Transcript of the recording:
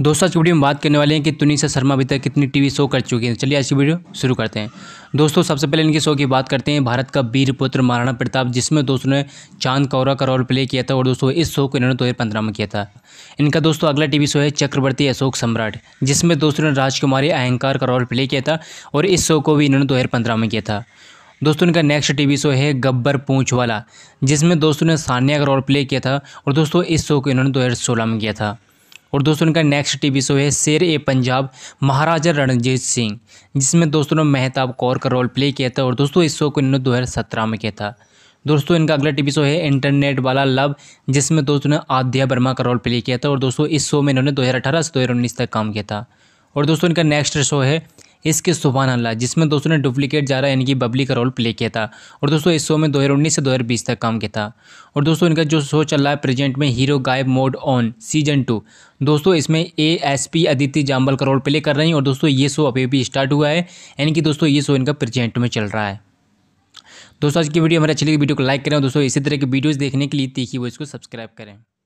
दोस्तों आज की वीडियो में बात करने वाले हैं कि तुनिशा शर्मा अभी तक कितनी टीवी शो कर चुकी हैं चलिए आज की वीडियो शुरू करते हैं दोस्तों सबसे पहले इनके शो की बात करते हैं भारत का वीर पुत्र महाराणा प्रताप जिसमें दोस्तों ने चांद कौरा का रोल प्ले किया था और दोस्तों इस शो को इन्होंने दो हज़ार में किया था इनका दोस्तों अगला टी शो है चक्रवर्ती अशोक सम्राट जिसमें दोस्तों ने राजकुमारी अहंकार का रोल प्ले किया था और इस शो को भी इन्होंने दो में किया था दोस्तों इनका नेक्स्ट टीवी शो है गब्बर पूछ वाला जिसमें दोस्तों ने सानिया का रोल प्ले किया था और दोस्तों इस शो को इन्होंने दो में किया था और दोस्तों इनका नेक्स्ट टीवी शो है शेर ए पंजाब महाराजा रणजीत सिंह जिसमें दोस्तों ने मेहताब कौर का रोल प्ले किया था और दोस्तों इस शो को इन्होंने दो में किया था दोस्तों इनका अगला टीवी शो है इंटरनेट वाला लव जिसमें दोस्तों ने आद्या वर्मा का रोल प्ले किया था और दोस्तों इस शो में इन्होंने दो से दो तक काम किया था और दोस्तों इनका नेक्स्ट शो है इसके सुबहान अल्लाह जिसमें दोस्तों ने डुप्लीकेट जा रहा यानी कि बबली का रोल प्ले किया था और दोस्तों इस शो में दो से दो तक काम किया था और दोस्तों इनका जो शो चल रहा है प्रेजेंट में हीरो गायब मोड ऑन सीजन टू दोस्तों इसमें A S P Aditi Jamwal का रोल प्ले कर रही हैं और दोस्तों ये शो अभी भी स्टार्ट हुआ है यानी कि दोस्तों ये शो इनका प्रेजेंट में चल रहा है दोस्तों आज की वीडियो हमारे अच्छी लगी वीडियो को लाइक करें दोस्तों इसी तरह की वीडियोज़ देखने के लिए तीखी वो इसको सब्सक्राइब करें